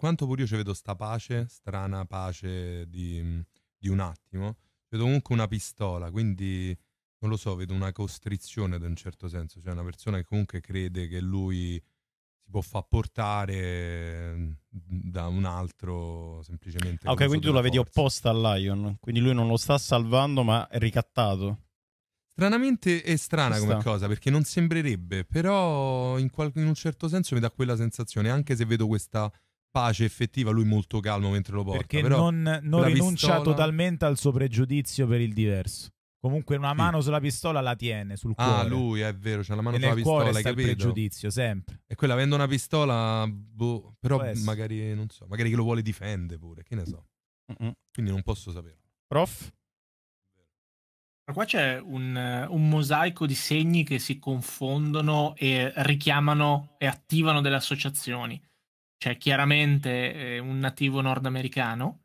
quanto pure io ci vedo sta pace, strana pace di, di un attimo, vedo comunque una pistola, quindi non lo so, vedo una costrizione in un certo senso, cioè una persona che comunque crede che lui si può far portare da un altro semplicemente. Ah, ok, quindi tu la vedi opposta a Lion, quindi lui non lo sta salvando ma è ricattato. Stranamente è strana come cosa perché non sembrerebbe, però in, qual- in un certo senso mi dà quella sensazione, anche se vedo questa pace effettiva, lui molto calmo mentre lo porta. Perché Però non, non rinuncia pistola... totalmente al suo pregiudizio per il diverso. Comunque una sì. mano sulla pistola la tiene sul ah, cuore. Ah, lui è vero, c'è cioè la mano e sulla pistola, cuore hai capito? E il pregiudizio sempre. E quella avendo una pistola, boh, però magari non so, magari che lo vuole difende pure, che ne so. Mm-mm. Quindi non posso sapere. Prof? qua c'è un, eh, un, mosaico di segni che si confondono e richiamano e attivano delle associazioni c'è cioè, chiaramente eh, un nativo nordamericano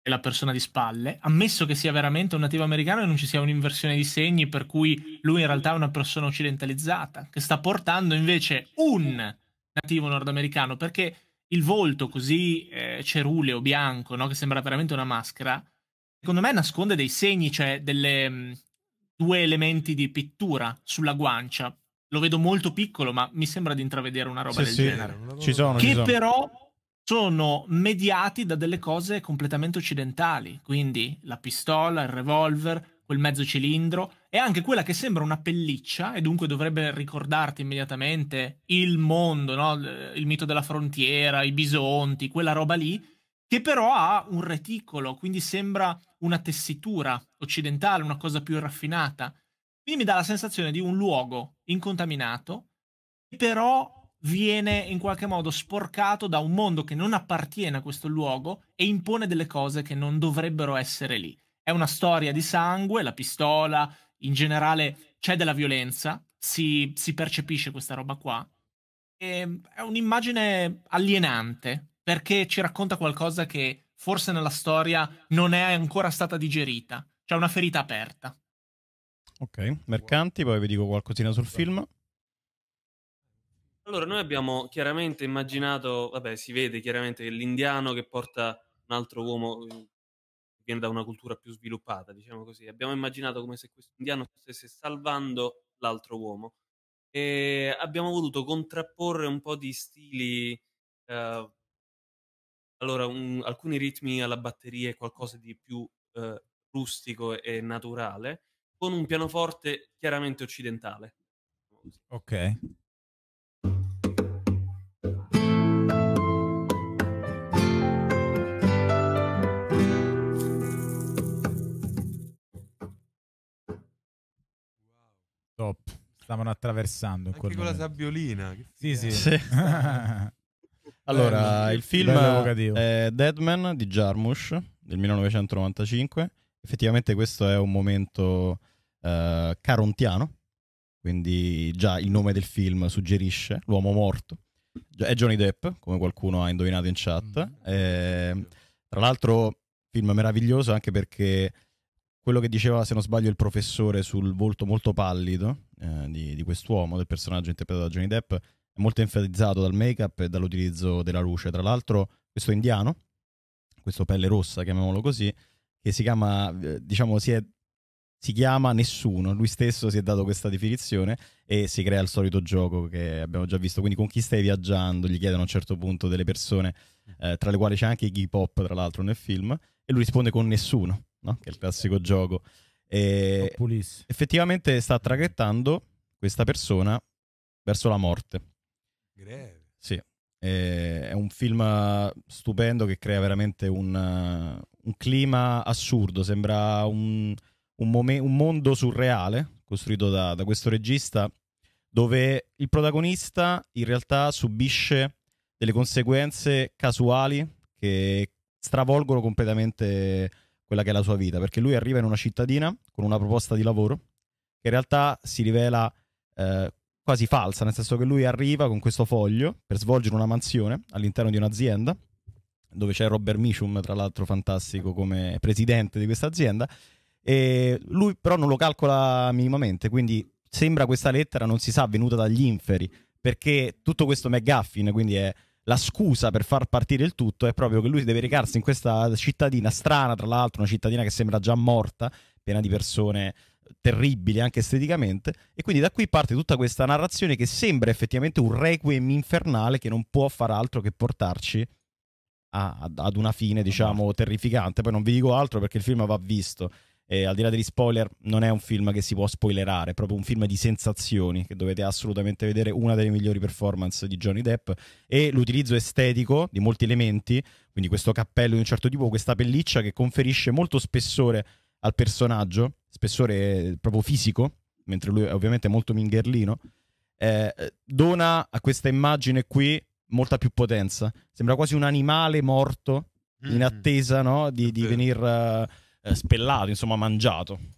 e la persona di spalle, ammesso che sia veramente un nativo americano e non ci sia un'inversione di segni per cui lui in realtà è una persona occidentalizzata, che sta portando invece un nativo nordamericano, perché il volto così eh, ceruleo, bianco, no? che sembra veramente una maschera, secondo me nasconde dei segni, cioè delle, mh, mm, due elementi di pittura sulla guancia, lo vedo molto piccolo, ma mi sembra di intravedere una roba sì, del sì. genere. Ci sono, che ci sono. però sono mediati da delle cose completamente occidentali, quindi la pistola, il revolver, quel mezzo cilindro e anche quella che sembra una pelliccia e dunque dovrebbe ricordarti immediatamente il mondo, no? il mito della frontiera, i bisonti, quella roba lì, che però ha un reticolo, quindi sembra una tessitura occidentale, una cosa più raffinata. Quindi mi dà la sensazione di un luogo incontaminato, che però viene in qualche modo sporcato da un mondo che non appartiene a questo luogo e impone delle cose che non dovrebbero essere lì. È una storia di sangue, la pistola, in generale c'è della violenza, si, si percepisce questa roba qua. E ehm, è un'immagine alienante perché ci racconta qualcosa che forse nella storia non è ancora stata digerita, c'è cioè una ferita aperta. Ok, mercanti, poi vi dico qualcosina sul esatto. film. Allora, noi abbiamo chiaramente immaginato, vabbè, si vede chiaramente che l'indiano che porta un altro uomo mm, viene da una cultura più sviluppata, diciamo così. Abbiamo immaginato come se questo indiano stesse salvando l'altro uomo. E abbiamo voluto contrapporre un po' di stili, eh, allora, un, alcuni ritmi alla batteria e qualcosa di più eh, rustico e naturale, con un pianoforte chiaramente occidentale. Ok. Top. Stavano attraversando. Anche con la sabbiolina. Sì, sì. sì. allora, il film è Deadman di Jarmusch del 1995 effettivamente questo è un momento eh, carontiano, quindi già il nome del film suggerisce l'uomo morto. È Johnny Depp, come qualcuno ha indovinato in chat. Mm. E, ehm, tra l'altro, film meraviglioso anche perché quello che diceva, se non sbaglio, il professore sul volto molto pallido eh, di, di quest'uomo, del personaggio interpretato da Johnny Depp, è molto enfatizzato dal make-up e dall'utilizzo della luce. Tra l'altro, questo indiano, questo pelle rossa, chiamiamolo così, che si chiama, eh, diciamo, si, è, si chiama Nessuno, lui stesso si è dato questa definizione e si crea il solito gioco che abbiamo già visto, quindi con chi stai viaggiando, gli chiedono a un certo punto delle persone, eh, tra le quali c'è anche Iggy Pop tra l'altro nel film, e lui risponde con Nessuno, no? che è il classico gioco. E effettivamente sta traghettando questa persona verso la morte. Greve. Sì, è un film stupendo che crea veramente un, un clima assurdo, sembra un, un, momen- un mondo surreale costruito da, da, questo regista dove il protagonista in realtà subisce delle conseguenze casuali che stravolgono completamente quella che è la sua vita, perché lui arriva in una cittadina con una proposta di lavoro che in realtà si rivela eh, quasi falsa, nel senso che lui arriva con questo foglio per svolgere una mansione all'interno di un'azienda dove c'è Robert Mishum, tra l'altro fantastico come presidente di questa azienda, e lui però non lo calcola minimamente, quindi sembra questa lettera non si sa venuta dagli inferi, perché tutto questo McGuffin, quindi è la scusa per far partire il tutto è proprio che lui deve recarsi in questa cittadina strana, tra l'altro una cittadina che sembra già morta, piena di persone terribili anche esteticamente e quindi da qui parte tutta questa narrazione che sembra effettivamente un requiem infernale che non può far altro che portarci a, ad una fine, esatto. diciamo, terrificante. Poi non vi dico altro perché il film va visto. E al di là degli spoiler, non è un film che si può spoilerare, è proprio un film di sensazioni che dovete assolutamente vedere. Una delle migliori performance di Johnny Depp e l'utilizzo estetico di molti elementi, quindi questo cappello di un certo tipo, questa pelliccia che conferisce molto spessore al personaggio, spessore eh, proprio fisico, mentre lui è ovviamente molto mingherlino. Eh, dona a questa immagine qui molta più potenza. Sembra quasi un animale morto in mm. attesa no? di, di venire uh, spellato, insomma, mangiato.